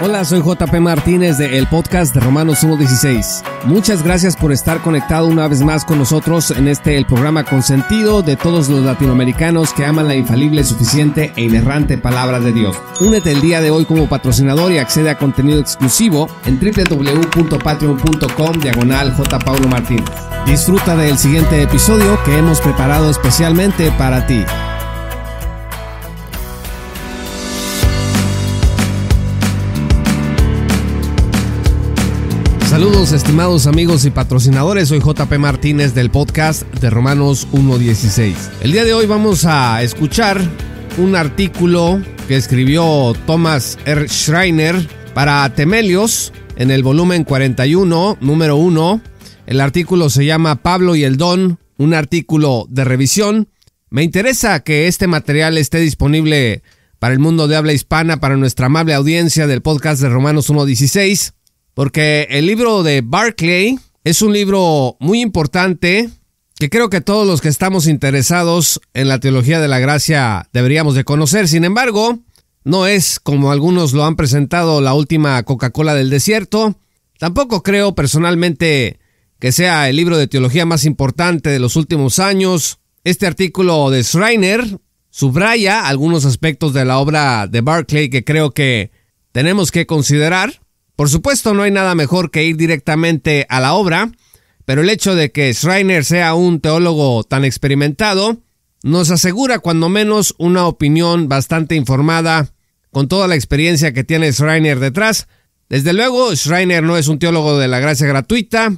Hola, soy JP Martínez de el podcast de Romanos 1.16. Muchas gracias por estar conectado una vez más con nosotros en este el programa consentido de todos los latinoamericanos que aman la infalible, suficiente e inerrante palabra de Dios. Únete el día de hoy como patrocinador y accede a contenido exclusivo en www.patreon.com diagonal Martínez. Disfruta del siguiente episodio que hemos preparado especialmente para ti. Saludos estimados amigos y patrocinadores, soy JP Martínez del podcast de Romanos 1.16. El día de hoy vamos a escuchar un artículo que escribió Thomas R. Schreiner para Temelios en el volumen 41, número 1. El artículo se llama Pablo y el Don, un artículo de revisión. Me interesa que este material esté disponible para el mundo de habla hispana, para nuestra amable audiencia del podcast de Romanos 1.16 porque el libro de Barclay es un libro muy importante que creo que todos los que estamos interesados en la teología de la gracia deberíamos de conocer. Sin embargo, no es como algunos lo han presentado la última Coca-Cola del desierto. Tampoco creo personalmente que sea el libro de teología más importante de los últimos años. Este artículo de Schreiner subraya algunos aspectos de la obra de Barclay que creo que tenemos que considerar. Por supuesto, no hay nada mejor que ir directamente a la obra, pero el hecho de que Schreiner sea un teólogo tan experimentado nos asegura cuando menos una opinión bastante informada con toda la experiencia que tiene Schreiner detrás. Desde luego, Schreiner no es un teólogo de la gracia gratuita.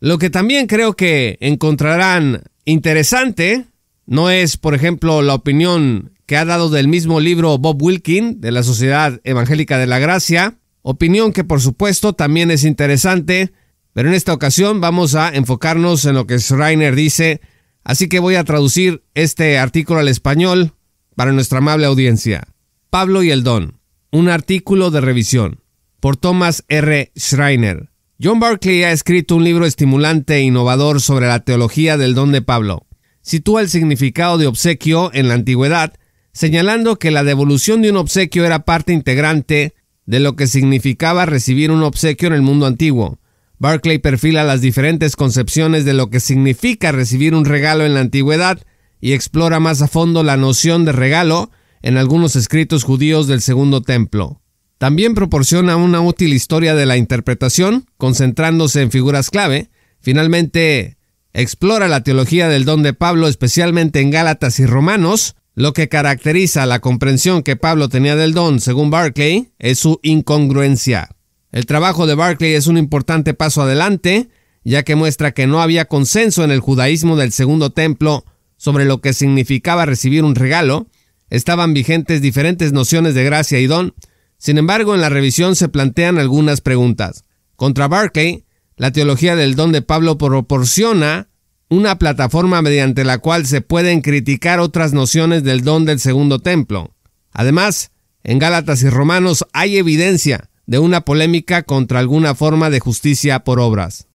Lo que también creo que encontrarán interesante no es, por ejemplo, la opinión que ha dado del mismo libro Bob Wilkin de la Sociedad Evangélica de la Gracia, opinión que por supuesto también es interesante, pero en esta ocasión vamos a enfocarnos en lo que Schreiner dice, así que voy a traducir este artículo al español para nuestra amable audiencia. Pablo y el Don, un artículo de revisión, por Thomas R. Schreiner. John Barclay ha escrito un libro estimulante e innovador sobre la teología del don de Pablo. Sitúa el significado de obsequio en la antigüedad, señalando que la devolución de un obsequio era parte integrante de lo que significaba recibir un obsequio en el mundo antiguo. Barclay perfila las diferentes concepciones de lo que significa recibir un regalo en la antigüedad y explora más a fondo la noción de regalo en algunos escritos judíos del Segundo Templo. También proporciona una útil historia de la interpretación, concentrándose en figuras clave. Finalmente, explora la teología del don de Pablo, especialmente en Gálatas y Romanos, lo que caracteriza la comprensión que Pablo tenía del don, según Barclay, es su incongruencia. El trabajo de Barclay es un importante paso adelante, ya que muestra que no había consenso en el judaísmo del segundo templo sobre lo que significaba recibir un regalo, estaban vigentes diferentes nociones de gracia y don, sin embargo en la revisión se plantean algunas preguntas. Contra Barclay, la teología del don de Pablo proporciona una plataforma mediante la cual se pueden criticar otras nociones del don del segundo templo. Además, en Gálatas y Romanos hay evidencia de una polémica contra alguna forma de justicia por obras.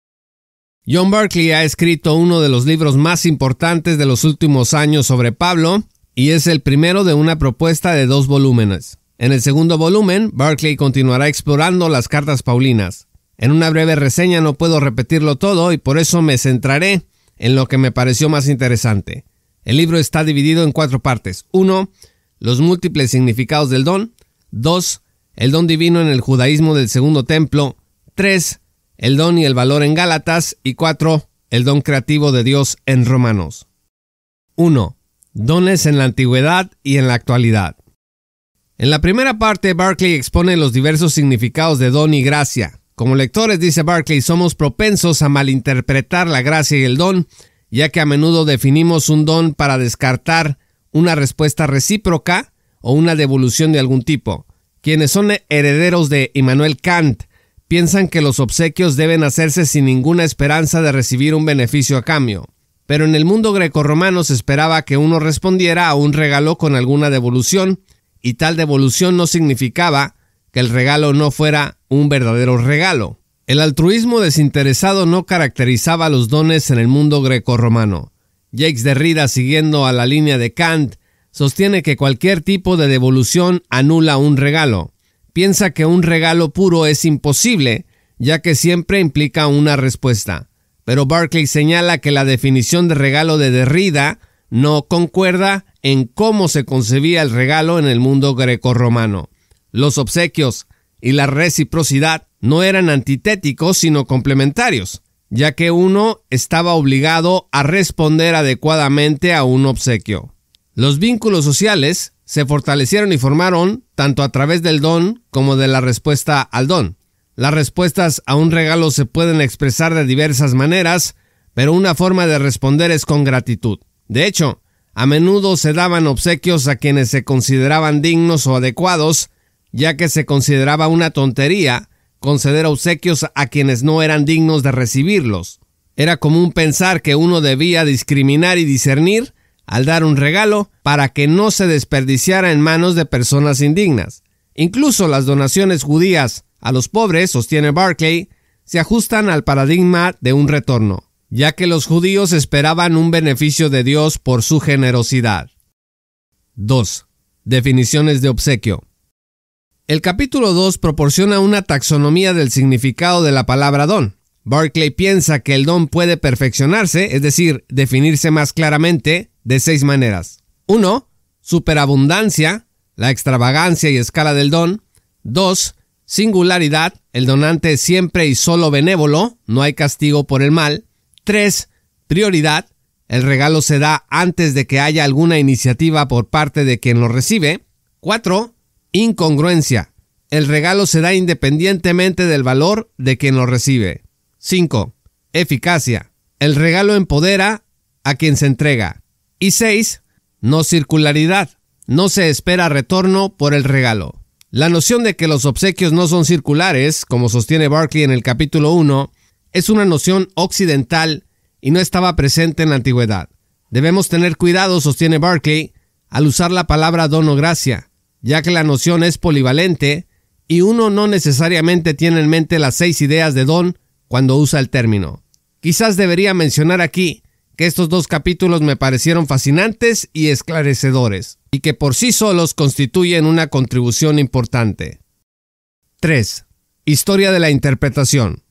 John Berkeley ha escrito uno de los libros más importantes de los últimos años sobre Pablo, y es el primero de una propuesta de dos volúmenes. En el segundo volumen, Berkeley continuará explorando las cartas Paulinas. En una breve reseña no puedo repetirlo todo y por eso me centraré en lo que me pareció más interesante. El libro está dividido en cuatro partes. 1. Los múltiples significados del don. 2. El don divino en el judaísmo del segundo templo. 3. El don y el valor en Gálatas. Y 4. El don creativo de Dios en Romanos. 1. Dones en la antigüedad y en la actualidad. En la primera parte, Barclay expone los diversos significados de don y gracia, como lectores, dice Barclay, somos propensos a malinterpretar la gracia y el don, ya que a menudo definimos un don para descartar una respuesta recíproca o una devolución de algún tipo. Quienes son herederos de Immanuel Kant piensan que los obsequios deben hacerse sin ninguna esperanza de recibir un beneficio a cambio. Pero en el mundo grecorromano se esperaba que uno respondiera a un regalo con alguna devolución, y tal devolución no significaba que el regalo no fuera un verdadero regalo. El altruismo desinteresado no caracterizaba los dones en el mundo grecorromano. Jakes Derrida, siguiendo a la línea de Kant, sostiene que cualquier tipo de devolución anula un regalo. Piensa que un regalo puro es imposible, ya que siempre implica una respuesta. Pero Barclay señala que la definición de regalo de Derrida no concuerda en cómo se concebía el regalo en el mundo grecorromano. Los obsequios y la reciprocidad no eran antitéticos sino complementarios, ya que uno estaba obligado a responder adecuadamente a un obsequio. Los vínculos sociales se fortalecieron y formaron tanto a través del don como de la respuesta al don. Las respuestas a un regalo se pueden expresar de diversas maneras, pero una forma de responder es con gratitud. De hecho, a menudo se daban obsequios a quienes se consideraban dignos o adecuados ya que se consideraba una tontería conceder obsequios a quienes no eran dignos de recibirlos. Era común pensar que uno debía discriminar y discernir al dar un regalo para que no se desperdiciara en manos de personas indignas. Incluso las donaciones judías a los pobres, sostiene Barclay, se ajustan al paradigma de un retorno, ya que los judíos esperaban un beneficio de Dios por su generosidad. 2. Definiciones de obsequio. El capítulo 2 proporciona una taxonomía del significado de la palabra don. Barclay piensa que el don puede perfeccionarse, es decir, definirse más claramente, de seis maneras. 1. Superabundancia, la extravagancia y escala del don. 2. Singularidad, el donante siempre y solo benévolo, no hay castigo por el mal. 3. Prioridad, el regalo se da antes de que haya alguna iniciativa por parte de quien lo recibe. 4. Incongruencia. El regalo se da independientemente del valor de quien lo recibe. 5. Eficacia. El regalo empodera a quien se entrega. Y 6. No circularidad. No se espera retorno por el regalo. La noción de que los obsequios no son circulares, como sostiene Barclay en el capítulo 1, es una noción occidental y no estaba presente en la antigüedad. Debemos tener cuidado, sostiene Barclay, al usar la palabra dono gracia, ya que la noción es polivalente y uno no necesariamente tiene en mente las seis ideas de Don cuando usa el término. Quizás debería mencionar aquí que estos dos capítulos me parecieron fascinantes y esclarecedores, y que por sí solos constituyen una contribución importante. 3. Historia de la interpretación.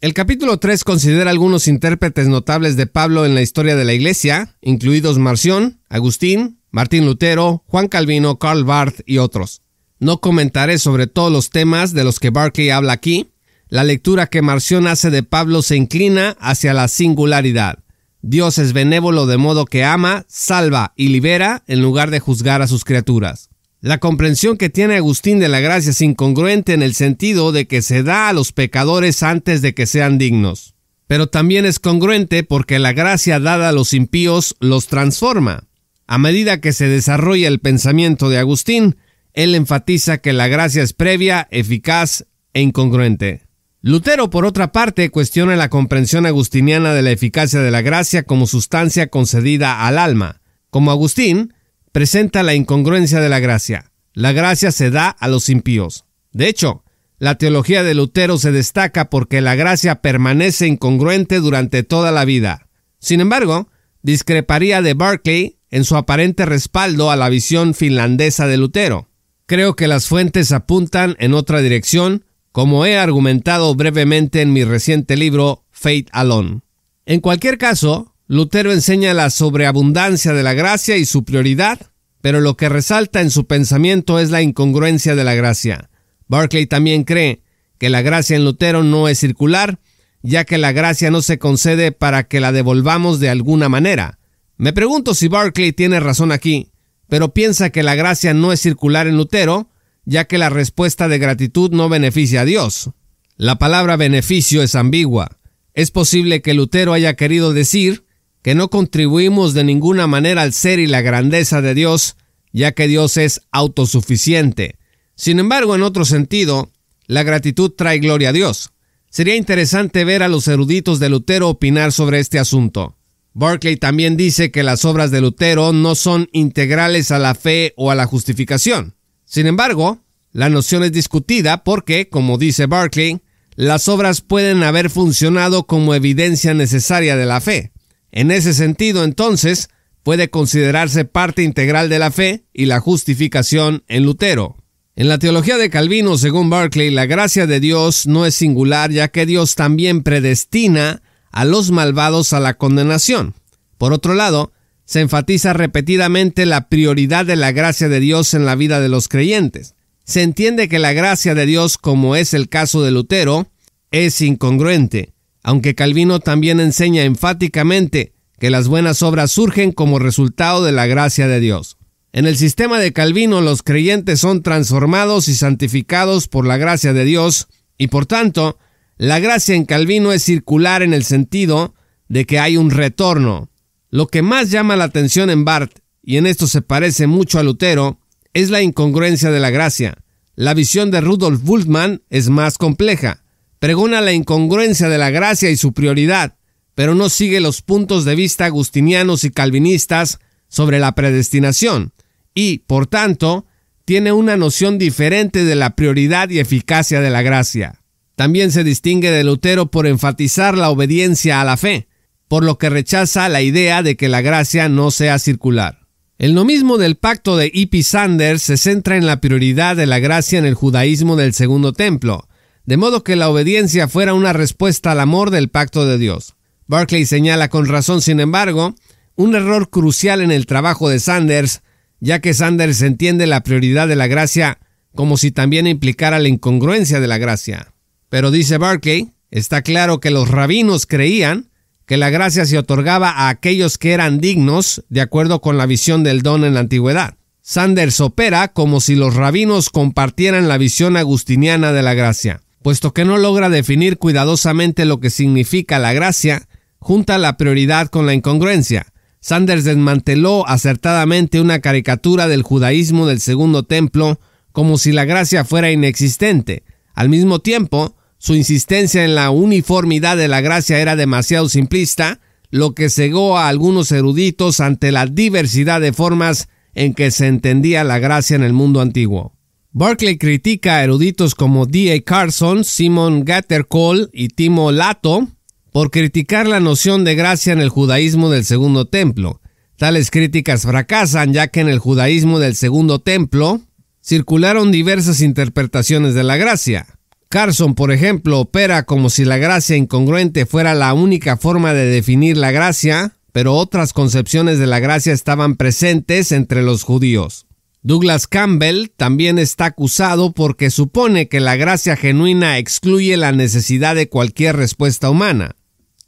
El capítulo 3 considera algunos intérpretes notables de Pablo en la historia de la Iglesia, incluidos Marción, Agustín, Martín Lutero, Juan Calvino, Karl Barth y otros. No comentaré sobre todos los temas de los que Barclay habla aquí. La lectura que Marción hace de Pablo se inclina hacia la singularidad. Dios es benévolo de modo que ama, salva y libera en lugar de juzgar a sus criaturas. La comprensión que tiene Agustín de la gracia es incongruente en el sentido de que se da a los pecadores antes de que sean dignos. Pero también es congruente porque la gracia dada a los impíos los transforma. A medida que se desarrolla el pensamiento de Agustín, él enfatiza que la gracia es previa, eficaz e incongruente. Lutero, por otra parte, cuestiona la comprensión agustiniana de la eficacia de la gracia como sustancia concedida al alma. Como Agustín, presenta la incongruencia de la gracia. La gracia se da a los impíos. De hecho, la teología de Lutero se destaca porque la gracia permanece incongruente durante toda la vida. Sin embargo, discreparía de Barclay en su aparente respaldo a la visión finlandesa de Lutero. Creo que las fuentes apuntan en otra dirección, como he argumentado brevemente en mi reciente libro Faith Alone. En cualquier caso, Lutero enseña la sobreabundancia de la gracia y su prioridad, pero lo que resalta en su pensamiento es la incongruencia de la gracia. Barclay también cree que la gracia en Lutero no es circular, ya que la gracia no se concede para que la devolvamos de alguna manera. Me pregunto si Barclay tiene razón aquí, pero piensa que la gracia no es circular en Lutero, ya que la respuesta de gratitud no beneficia a Dios. La palabra beneficio es ambigua. Es posible que Lutero haya querido decir que no contribuimos de ninguna manera al ser y la grandeza de Dios, ya que Dios es autosuficiente. Sin embargo, en otro sentido, la gratitud trae gloria a Dios. Sería interesante ver a los eruditos de Lutero opinar sobre este asunto. Barclay también dice que las obras de Lutero no son integrales a la fe o a la justificación. Sin embargo, la noción es discutida porque, como dice Barclay, las obras pueden haber funcionado como evidencia necesaria de la fe. En ese sentido, entonces, puede considerarse parte integral de la fe y la justificación en Lutero. En la teología de Calvino, según Barclay, la gracia de Dios no es singular, ya que Dios también predestina a los malvados a la condenación. Por otro lado, se enfatiza repetidamente la prioridad de la gracia de Dios en la vida de los creyentes. Se entiende que la gracia de Dios, como es el caso de Lutero, es incongruente, aunque Calvino también enseña enfáticamente que las buenas obras surgen como resultado de la gracia de Dios. En el sistema de Calvino los creyentes son transformados y santificados por la gracia de Dios y por tanto la gracia en Calvino es circular en el sentido de que hay un retorno. Lo que más llama la atención en Barth, y en esto se parece mucho a Lutero, es la incongruencia de la gracia. La visión de Rudolf Bultmann es más compleja. Pregona la incongruencia de la gracia y su prioridad, pero no sigue los puntos de vista agustinianos y calvinistas sobre la predestinación, y, por tanto, tiene una noción diferente de la prioridad y eficacia de la gracia. También se distingue de Lutero por enfatizar la obediencia a la fe, por lo que rechaza la idea de que la gracia no sea circular. El nomismo del pacto de Hippie Sanders se centra en la prioridad de la gracia en el judaísmo del Segundo Templo, de modo que la obediencia fuera una respuesta al amor del pacto de Dios. Barclay señala con razón, sin embargo, un error crucial en el trabajo de Sanders, ya que Sanders entiende la prioridad de la gracia como si también implicara la incongruencia de la gracia. Pero dice Barclay, está claro que los rabinos creían que la gracia se otorgaba a aquellos que eran dignos de acuerdo con la visión del don en la antigüedad. Sanders opera como si los rabinos compartieran la visión agustiniana de la gracia. Puesto que no logra definir cuidadosamente lo que significa la gracia, junta la prioridad con la incongruencia. Sanders desmanteló acertadamente una caricatura del judaísmo del segundo templo como si la gracia fuera inexistente. Al mismo tiempo, su insistencia en la uniformidad de la gracia era demasiado simplista, lo que cegó a algunos eruditos ante la diversidad de formas en que se entendía la gracia en el mundo antiguo. Berkeley critica a eruditos como D.A. Carson, Simon Gattercole y Timo Lato por criticar la noción de gracia en el judaísmo del Segundo Templo. Tales críticas fracasan ya que en el judaísmo del Segundo Templo circularon diversas interpretaciones de la gracia. Carson, por ejemplo, opera como si la gracia incongruente fuera la única forma de definir la gracia, pero otras concepciones de la gracia estaban presentes entre los judíos. Douglas Campbell también está acusado porque supone que la gracia genuina excluye la necesidad de cualquier respuesta humana.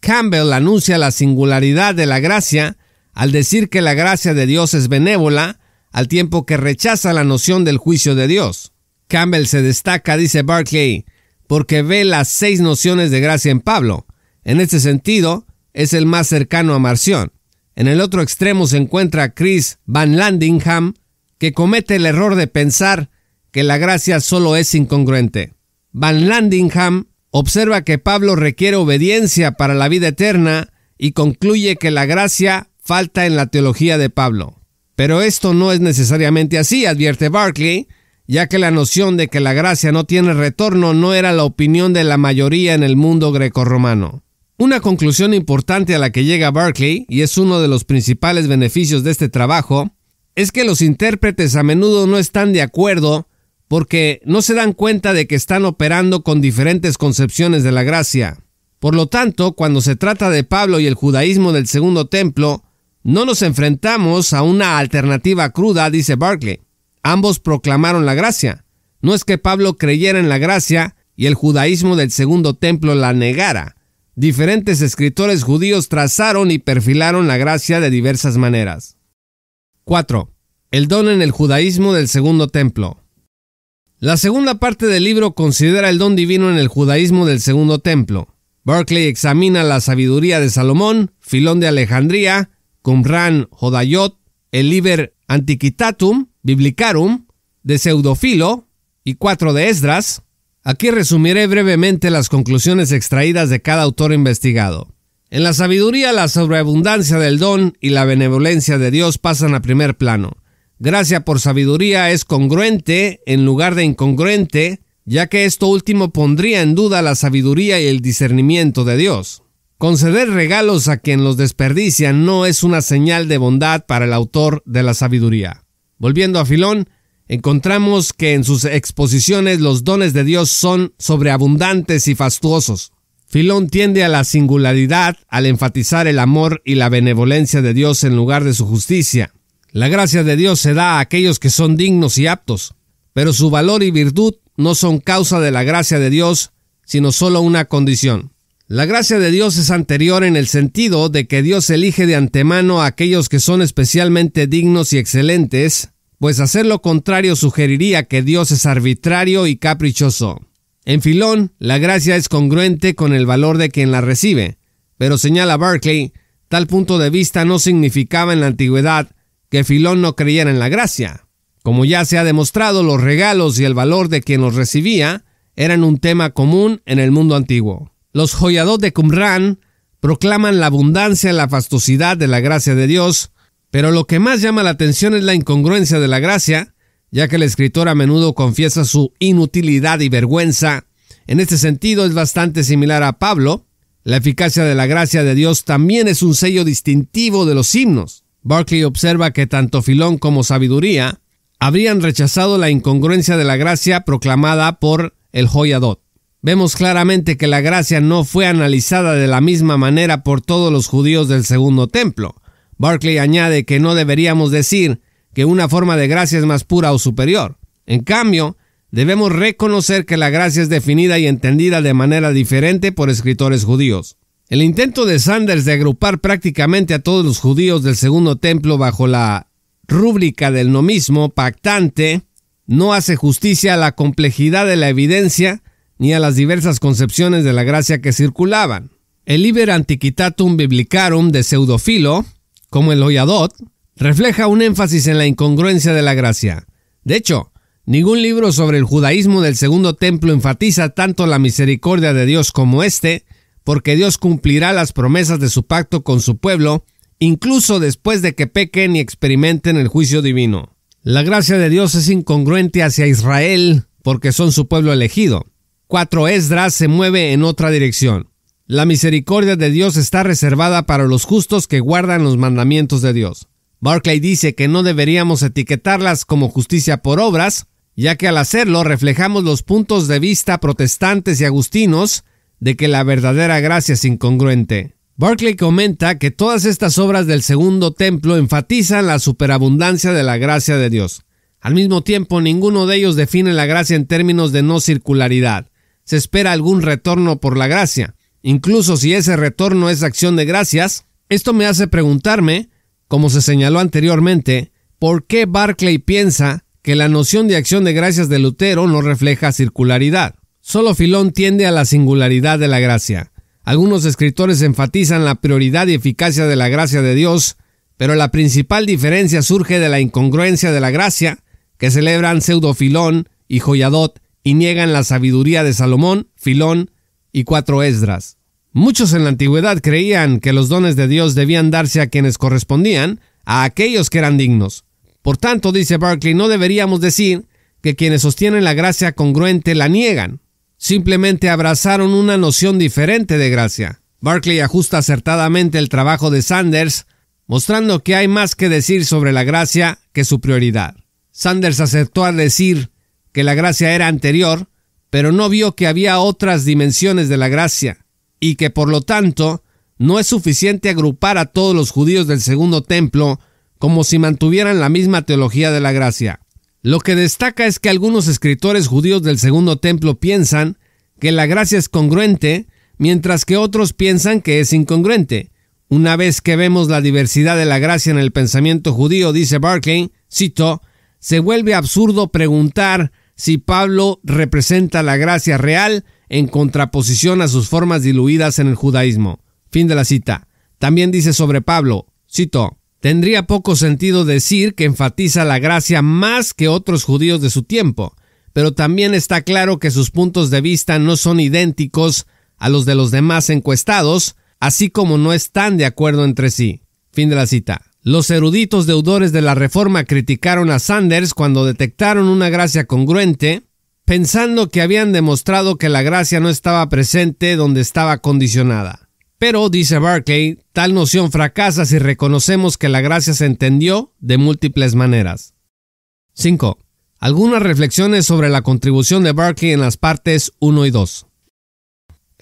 Campbell anuncia la singularidad de la gracia al decir que la gracia de Dios es benévola, al tiempo que rechaza la noción del juicio de Dios. Campbell se destaca, dice Barclay, porque ve las seis nociones de gracia en Pablo. En este sentido, es el más cercano a Marción. En el otro extremo se encuentra Chris Van Landingham, que comete el error de pensar que la gracia solo es incongruente. Van Landingham observa que Pablo requiere obediencia para la vida eterna y concluye que la gracia falta en la teología de Pablo. Pero esto no es necesariamente así, advierte Barclay, ya que la noción de que la gracia no tiene retorno no era la opinión de la mayoría en el mundo grecorromano. Una conclusión importante a la que llega Berkeley, y es uno de los principales beneficios de este trabajo, es que los intérpretes a menudo no están de acuerdo porque no se dan cuenta de que están operando con diferentes concepciones de la gracia. Por lo tanto, cuando se trata de Pablo y el judaísmo del segundo templo, no nos enfrentamos a una alternativa cruda, dice Berkeley ambos proclamaron la gracia. No es que Pablo creyera en la gracia y el judaísmo del segundo templo la negara. Diferentes escritores judíos trazaron y perfilaron la gracia de diversas maneras. 4. El don en el judaísmo del segundo templo. La segunda parte del libro considera el don divino en el judaísmo del segundo templo. Berkeley examina la sabiduría de Salomón, Filón de Alejandría, Qumran Jodayot, el Liber Antiquitatum, Biblicarum, de Pseudofilo y cuatro de Esdras. Aquí resumiré brevemente las conclusiones extraídas de cada autor investigado. En la sabiduría, la sobreabundancia del don y la benevolencia de Dios pasan a primer plano. Gracia por sabiduría es congruente en lugar de incongruente, ya que esto último pondría en duda la sabiduría y el discernimiento de Dios. Conceder regalos a quien los desperdicia no es una señal de bondad para el autor de la sabiduría. Volviendo a Filón, encontramos que en sus exposiciones los dones de Dios son sobreabundantes y fastuosos. Filón tiende a la singularidad al enfatizar el amor y la benevolencia de Dios en lugar de su justicia. La gracia de Dios se da a aquellos que son dignos y aptos, pero su valor y virtud no son causa de la gracia de Dios, sino solo una condición. La gracia de Dios es anterior en el sentido de que Dios elige de antemano a aquellos que son especialmente dignos y excelentes pues hacer lo contrario sugeriría que Dios es arbitrario y caprichoso. En Filón, la gracia es congruente con el valor de quien la recibe, pero señala Berkeley, tal punto de vista no significaba en la antigüedad que Filón no creyera en la gracia. Como ya se ha demostrado, los regalos y el valor de quien los recibía eran un tema común en el mundo antiguo. Los joyados de Qumran proclaman la abundancia y la fastuosidad de la gracia de Dios, pero lo que más llama la atención es la incongruencia de la gracia, ya que el escritor a menudo confiesa su inutilidad y vergüenza. En este sentido es bastante similar a Pablo. La eficacia de la gracia de Dios también es un sello distintivo de los himnos. Barclay observa que tanto Filón como Sabiduría habrían rechazado la incongruencia de la gracia proclamada por el Joyadot. Vemos claramente que la gracia no fue analizada de la misma manera por todos los judíos del segundo templo. Barclay añade que no deberíamos decir que una forma de gracia es más pura o superior. En cambio, debemos reconocer que la gracia es definida y entendida de manera diferente por escritores judíos. El intento de Sanders de agrupar prácticamente a todos los judíos del Segundo Templo bajo la rúbrica del nomismo pactante no hace justicia a la complejidad de la evidencia ni a las diversas concepciones de la gracia que circulaban. El Liber Antiquitatum Biblicarum de Pseudofilo como el Hoyadot, refleja un énfasis en la incongruencia de la gracia. De hecho, ningún libro sobre el judaísmo del Segundo Templo enfatiza tanto la misericordia de Dios como este, porque Dios cumplirá las promesas de su pacto con su pueblo, incluso después de que pequen y experimenten el juicio divino. La gracia de Dios es incongruente hacia Israel, porque son su pueblo elegido. 4. Esdras se mueve en otra dirección. La misericordia de Dios está reservada para los justos que guardan los mandamientos de Dios. Barclay dice que no deberíamos etiquetarlas como justicia por obras, ya que al hacerlo reflejamos los puntos de vista protestantes y agustinos de que la verdadera gracia es incongruente. Barclay comenta que todas estas obras del segundo templo enfatizan la superabundancia de la gracia de Dios. Al mismo tiempo, ninguno de ellos define la gracia en términos de no circularidad. Se espera algún retorno por la gracia incluso si ese retorno es acción de gracias, esto me hace preguntarme, como se señaló anteriormente, por qué Barclay piensa que la noción de acción de gracias de Lutero no refleja circularidad. Solo Filón tiende a la singularidad de la gracia. Algunos escritores enfatizan la prioridad y eficacia de la gracia de Dios, pero la principal diferencia surge de la incongruencia de la gracia, que celebran pseudo Filón y Joyadot y niegan la sabiduría de Salomón, Filón y cuatro Esdras. Muchos en la antigüedad creían que los dones de Dios debían darse a quienes correspondían, a aquellos que eran dignos. Por tanto, dice Barclay, no deberíamos decir que quienes sostienen la gracia congruente la niegan. Simplemente abrazaron una noción diferente de gracia. Barclay ajusta acertadamente el trabajo de Sanders, mostrando que hay más que decir sobre la gracia que su prioridad. Sanders aceptó a decir que la gracia era anterior pero no vio que había otras dimensiones de la gracia y que por lo tanto no es suficiente agrupar a todos los judíos del segundo templo como si mantuvieran la misma teología de la gracia. Lo que destaca es que algunos escritores judíos del segundo templo piensan que la gracia es congruente, mientras que otros piensan que es incongruente. Una vez que vemos la diversidad de la gracia en el pensamiento judío, dice Barclay, cito, se vuelve absurdo preguntar si Pablo representa la gracia real en contraposición a sus formas diluidas en el judaísmo. Fin de la cita. También dice sobre Pablo, cito, Tendría poco sentido decir que enfatiza la gracia más que otros judíos de su tiempo, pero también está claro que sus puntos de vista no son idénticos a los de los demás encuestados, así como no están de acuerdo entre sí. Fin de la cita. Los eruditos deudores de la Reforma criticaron a Sanders cuando detectaron una gracia congruente, pensando que habían demostrado que la gracia no estaba presente donde estaba condicionada. Pero, dice Barclay, tal noción fracasa si reconocemos que la gracia se entendió de múltiples maneras. 5. Algunas reflexiones sobre la contribución de Barclay en las partes 1 y 2.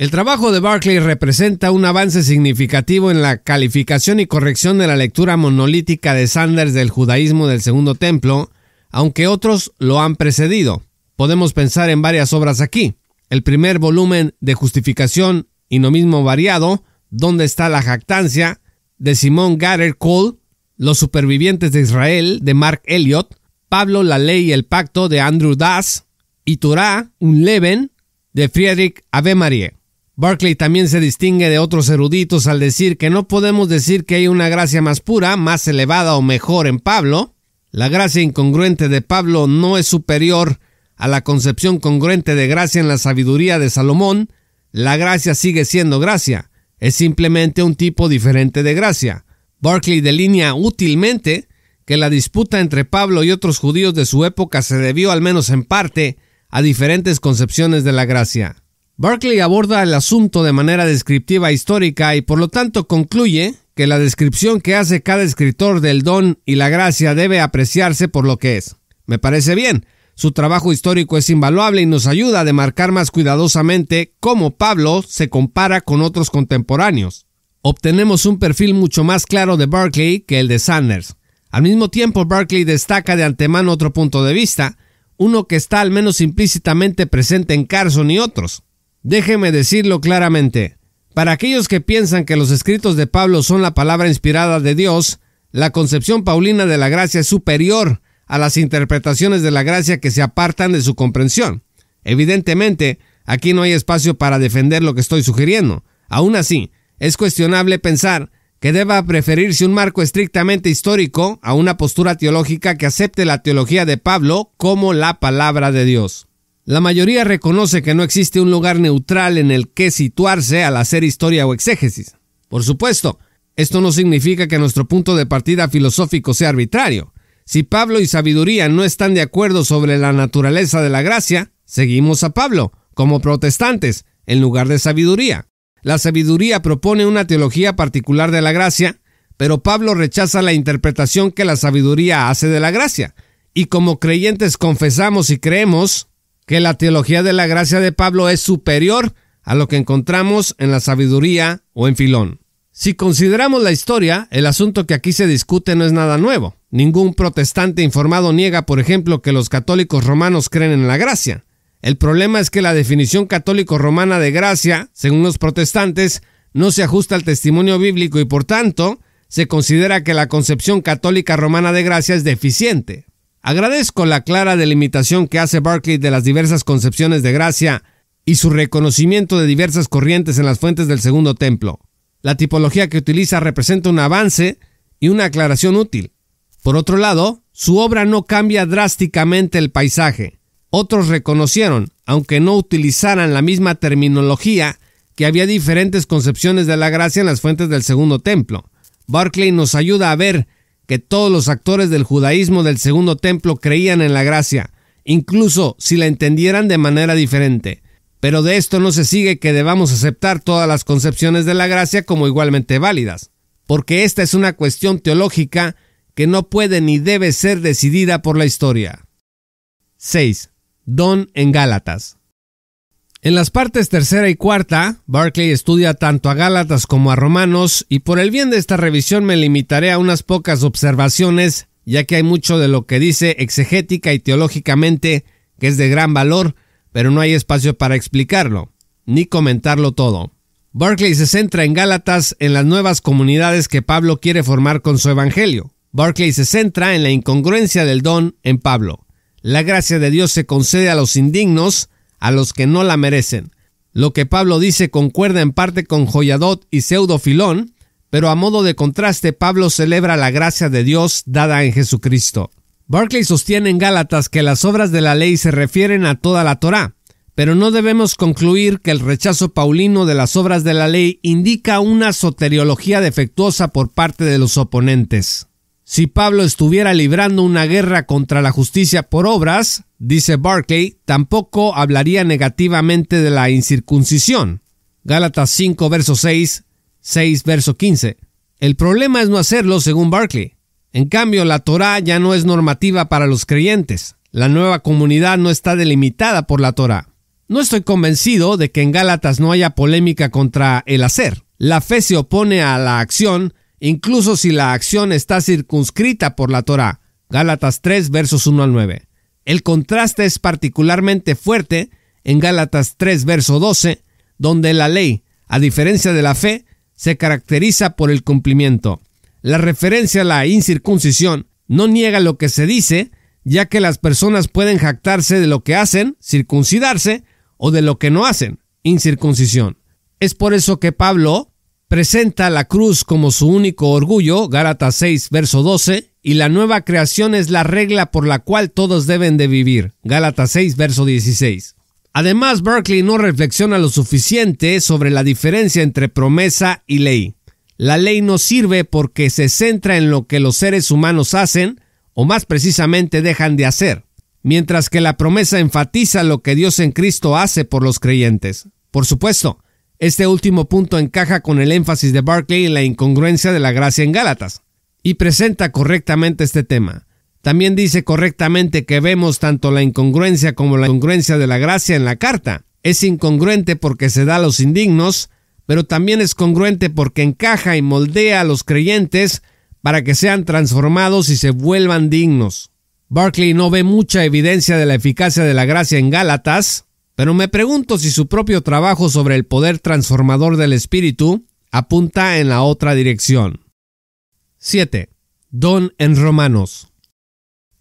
El trabajo de Barclay representa un avance significativo en la calificación y corrección de la lectura monolítica de Sanders del judaísmo del Segundo Templo, aunque otros lo han precedido. Podemos pensar en varias obras aquí. El primer volumen de Justificación y mismo variado, ¿Dónde está la jactancia? de Simón Garrett Cole, Los supervivientes de Israel de Mark Elliot, Pablo, la ley y el pacto de Andrew Das y Torah, un Leven de Friedrich Avemarie. Barclay también se distingue de otros eruditos al decir que no podemos decir que hay una gracia más pura, más elevada o mejor en Pablo. La gracia incongruente de Pablo no es superior a la concepción congruente de gracia en la sabiduría de Salomón. La gracia sigue siendo gracia, es simplemente un tipo diferente de gracia. Barclay delinea útilmente que la disputa entre Pablo y otros judíos de su época se debió al menos en parte a diferentes concepciones de la gracia. Berkeley aborda el asunto de manera descriptiva e histórica y por lo tanto concluye que la descripción que hace cada escritor del don y la gracia debe apreciarse por lo que es. Me parece bien. Su trabajo histórico es invaluable y nos ayuda a demarcar más cuidadosamente cómo Pablo se compara con otros contemporáneos. Obtenemos un perfil mucho más claro de Berkeley que el de Sanders. Al mismo tiempo, Berkeley destaca de antemano otro punto de vista, uno que está al menos implícitamente presente en Carson y otros. Déjeme decirlo claramente. Para aquellos que piensan que los escritos de Pablo son la palabra inspirada de Dios, la concepción paulina de la gracia es superior a las interpretaciones de la gracia que se apartan de su comprensión. Evidentemente, aquí no hay espacio para defender lo que estoy sugiriendo. Aún así, es cuestionable pensar que deba preferirse un marco estrictamente histórico a una postura teológica que acepte la teología de Pablo como la palabra de Dios. La mayoría reconoce que no existe un lugar neutral en el que situarse al hacer historia o exégesis. Por supuesto, esto no significa que nuestro punto de partida filosófico sea arbitrario. Si Pablo y sabiduría no están de acuerdo sobre la naturaleza de la gracia, seguimos a Pablo, como protestantes, en lugar de sabiduría. La sabiduría propone una teología particular de la gracia, pero Pablo rechaza la interpretación que la sabiduría hace de la gracia. Y como creyentes confesamos y creemos que la teología de la gracia de Pablo es superior a lo que encontramos en la sabiduría o en Filón. Si consideramos la historia, el asunto que aquí se discute no es nada nuevo. Ningún protestante informado niega, por ejemplo, que los católicos romanos creen en la gracia. El problema es que la definición católico-romana de gracia, según los protestantes, no se ajusta al testimonio bíblico y por tanto se considera que la concepción católica romana de gracia es deficiente, Agradezco la clara delimitación que hace Barclay de las diversas concepciones de gracia y su reconocimiento de diversas corrientes en las fuentes del Segundo Templo. La tipología que utiliza representa un avance y una aclaración útil. Por otro lado, su obra no cambia drásticamente el paisaje. Otros reconocieron, aunque no utilizaran la misma terminología, que había diferentes concepciones de la gracia en las fuentes del Segundo Templo. Barclay nos ayuda a ver que todos los actores del judaísmo del segundo templo creían en la gracia, incluso si la entendieran de manera diferente. Pero de esto no se sigue que debamos aceptar todas las concepciones de la gracia como igualmente válidas, porque esta es una cuestión teológica que no puede ni debe ser decidida por la historia. 6. Don en Gálatas. En las partes tercera y cuarta, Barclay estudia tanto a Gálatas como a Romanos, y por el bien de esta revisión me limitaré a unas pocas observaciones, ya que hay mucho de lo que dice exegética y teológicamente que es de gran valor, pero no hay espacio para explicarlo, ni comentarlo todo. Barclay se centra en Gálatas en las nuevas comunidades que Pablo quiere formar con su evangelio. Barclay se centra en la incongruencia del don en Pablo. La gracia de Dios se concede a los indignos, a los que no la merecen. Lo que Pablo dice concuerda en parte con Joyadot y Pseudofilón, pero a modo de contraste Pablo celebra la gracia de Dios dada en Jesucristo. Barclay sostiene en Gálatas que las obras de la ley se refieren a toda la Torá, pero no debemos concluir que el rechazo paulino de las obras de la ley indica una soteriología defectuosa por parte de los oponentes. Si Pablo estuviera librando una guerra contra la justicia por obras, dice Barclay, tampoco hablaría negativamente de la incircuncisión. Gálatas 5, verso 6, 6, verso 15. El problema es no hacerlo, según Barclay. En cambio, la Torá ya no es normativa para los creyentes. La nueva comunidad no está delimitada por la Torá. No estoy convencido de que en Gálatas no haya polémica contra el hacer. La fe se opone a la acción incluso si la acción está circunscrita por la Torá. Gálatas 3 versos 1 al 9. El contraste es particularmente fuerte en Gálatas 3 verso 12, donde la ley, a diferencia de la fe, se caracteriza por el cumplimiento. La referencia a la incircuncisión no niega lo que se dice, ya que las personas pueden jactarse de lo que hacen, circuncidarse, o de lo que no hacen, incircuncisión. Es por eso que Pablo presenta la cruz como su único orgullo, Gálatas 6, verso 12, y la nueva creación es la regla por la cual todos deben de vivir, Gálatas 6, verso 16. Además, Berkeley no reflexiona lo suficiente sobre la diferencia entre promesa y ley. La ley no sirve porque se centra en lo que los seres humanos hacen, o más precisamente dejan de hacer, mientras que la promesa enfatiza lo que Dios en Cristo hace por los creyentes. Por supuesto, este último punto encaja con el énfasis de Barclay en la incongruencia de la gracia en Gálatas y presenta correctamente este tema. También dice correctamente que vemos tanto la incongruencia como la incongruencia de la gracia en la carta. Es incongruente porque se da a los indignos, pero también es congruente porque encaja y moldea a los creyentes para que sean transformados y se vuelvan dignos. Barclay no ve mucha evidencia de la eficacia de la gracia en Gálatas, pero me pregunto si su propio trabajo sobre el poder transformador del espíritu apunta en la otra dirección. 7. Don en Romanos.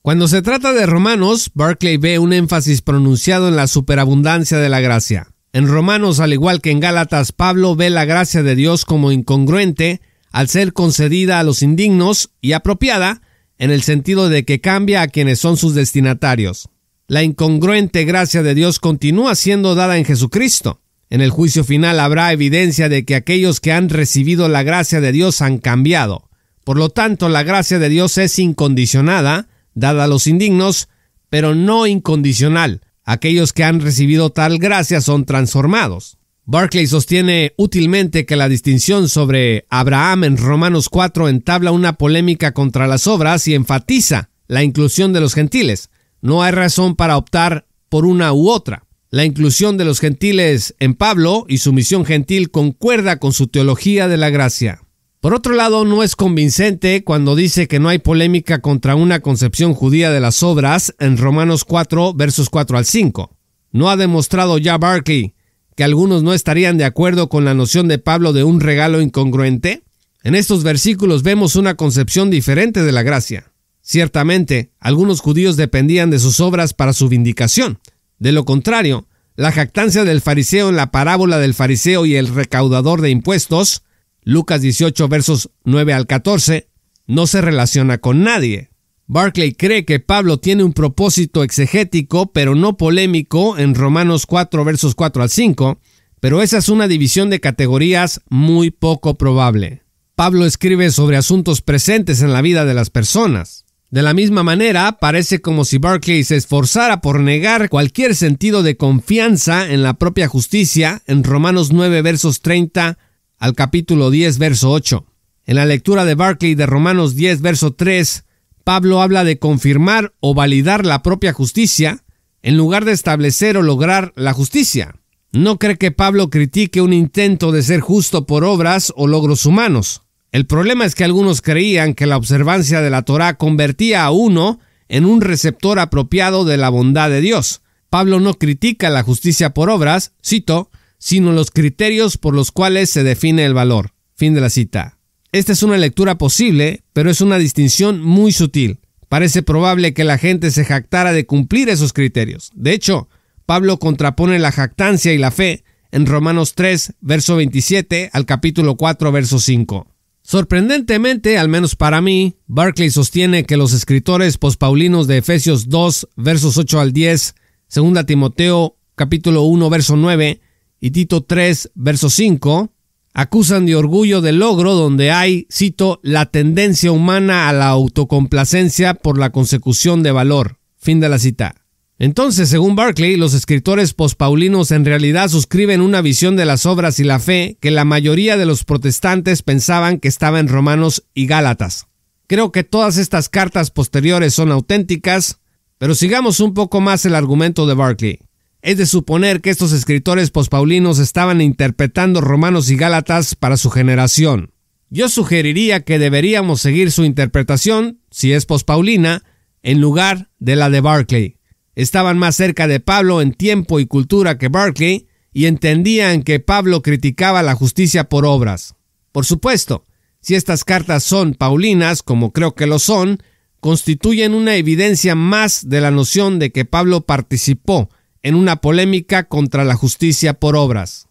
Cuando se trata de Romanos, Barclay ve un énfasis pronunciado en la superabundancia de la gracia. En Romanos, al igual que en Gálatas, Pablo ve la gracia de Dios como incongruente al ser concedida a los indignos y apropiada en el sentido de que cambia a quienes son sus destinatarios. La incongruente gracia de Dios continúa siendo dada en Jesucristo. En el juicio final habrá evidencia de que aquellos que han recibido la gracia de Dios han cambiado. Por lo tanto, la gracia de Dios es incondicionada, dada a los indignos, pero no incondicional. Aquellos que han recibido tal gracia son transformados. Barclay sostiene útilmente que la distinción sobre Abraham en Romanos 4 entabla una polémica contra las obras y enfatiza la inclusión de los gentiles no hay razón para optar por una u otra. La inclusión de los gentiles en Pablo y su misión gentil concuerda con su teología de la gracia. Por otro lado, no es convincente cuando dice que no hay polémica contra una concepción judía de las obras en Romanos 4, versos 4 al 5. ¿No ha demostrado ya Barclay que algunos no estarían de acuerdo con la noción de Pablo de un regalo incongruente? En estos versículos vemos una concepción diferente de la gracia. Ciertamente, algunos judíos dependían de sus obras para su vindicación. De lo contrario, la jactancia del fariseo en la parábola del fariseo y el recaudador de impuestos, Lucas 18 versos 9 al 14, no se relaciona con nadie. Barclay cree que Pablo tiene un propósito exegético, pero no polémico, en Romanos 4 versos 4 al 5, pero esa es una división de categorías muy poco probable. Pablo escribe sobre asuntos presentes en la vida de las personas. De la misma manera, parece como si Barclay se esforzara por negar cualquier sentido de confianza en la propia justicia en Romanos 9 versos 30 al capítulo 10 verso 8. En la lectura de Barclay de Romanos 10 verso 3, Pablo habla de confirmar o validar la propia justicia en lugar de establecer o lograr la justicia. No cree que Pablo critique un intento de ser justo por obras o logros humanos. El problema es que algunos creían que la observancia de la Torá convertía a uno en un receptor apropiado de la bondad de Dios. Pablo no critica la justicia por obras, cito, sino los criterios por los cuales se define el valor. Fin de la cita. Esta es una lectura posible, pero es una distinción muy sutil. Parece probable que la gente se jactara de cumplir esos criterios. De hecho, Pablo contrapone la jactancia y la fe en Romanos 3, verso 27 al capítulo 4, verso 5. Sorprendentemente, al menos para mí, Barclay sostiene que los escritores pospaulinos de Efesios 2, versos 8 al 10, 2 Timoteo capítulo 1, verso 9 y Tito 3, verso 5, acusan de orgullo del logro donde hay, cito, la tendencia humana a la autocomplacencia por la consecución de valor. Fin de la cita. Entonces, según Barclay, los escritores pospaulinos en realidad suscriben una visión de las obras y la fe que la mayoría de los protestantes pensaban que estaba en Romanos y Gálatas. Creo que todas estas cartas posteriores son auténticas, pero sigamos un poco más el argumento de Barclay. Es de suponer que estos escritores pospaulinos estaban interpretando Romanos y Gálatas para su generación. Yo sugeriría que deberíamos seguir su interpretación, si es pospaulina, en lugar de la de Barclay estaban más cerca de Pablo en tiempo y cultura que Barclay y entendían que Pablo criticaba la justicia por obras. Por supuesto, si estas cartas son paulinas, como creo que lo son, constituyen una evidencia más de la noción de que Pablo participó en una polémica contra la justicia por obras.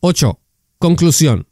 8. Conclusión.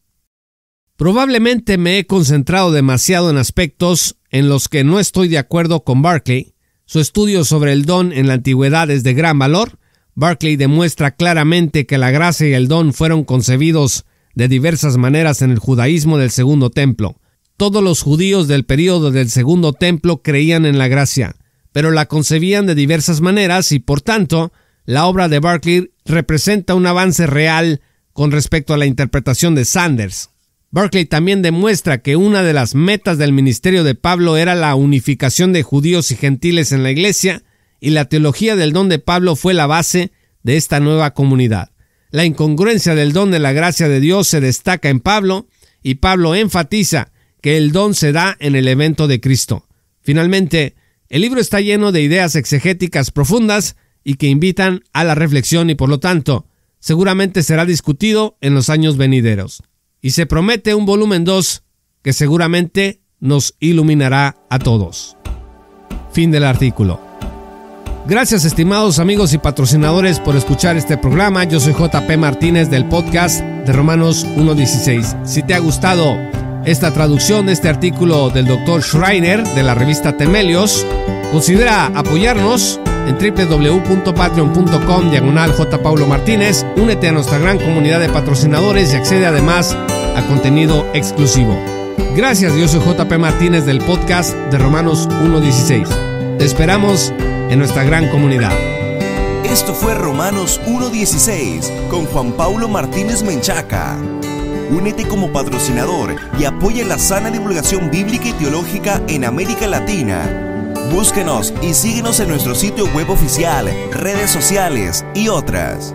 Probablemente me he concentrado demasiado en aspectos en los que no estoy de acuerdo con Barclay su estudio sobre el don en la antigüedad es de gran valor. Barclay demuestra claramente que la gracia y el don fueron concebidos de diversas maneras en el judaísmo del Segundo Templo. Todos los judíos del período del Segundo Templo creían en la gracia, pero la concebían de diversas maneras y, por tanto, la obra de Barclay representa un avance real con respecto a la interpretación de Sanders. Berkeley también demuestra que una de las metas del ministerio de Pablo era la unificación de judíos y gentiles en la iglesia, y la teología del don de Pablo fue la base de esta nueva comunidad. La incongruencia del don de la gracia de Dios se destaca en Pablo, y Pablo enfatiza que el don se da en el evento de Cristo. Finalmente, el libro está lleno de ideas exegéticas profundas y que invitan a la reflexión y por lo tanto, seguramente será discutido en los años venideros y se promete un volumen 2 que seguramente nos iluminará a todos. Fin del artículo. Gracias estimados amigos y patrocinadores por escuchar este programa. Yo soy JP Martínez del podcast de Romanos 1.16. Si te ha gustado esta traducción de este artículo del doctor Schreiner de la revista Temelios, considera apoyarnos en www.patreon.com diagonal Martínez. Únete a nuestra gran comunidad de patrocinadores y accede además a a contenido exclusivo. Gracias, Dios soy JP Martínez del podcast de Romanos 1.16. Te esperamos en nuestra gran comunidad. Esto fue Romanos 1.16 con Juan Paulo Martínez Menchaca. Únete como patrocinador y apoya la sana divulgación bíblica y teológica en América Latina. Búsquenos y síguenos en nuestro sitio web oficial, redes sociales y otras.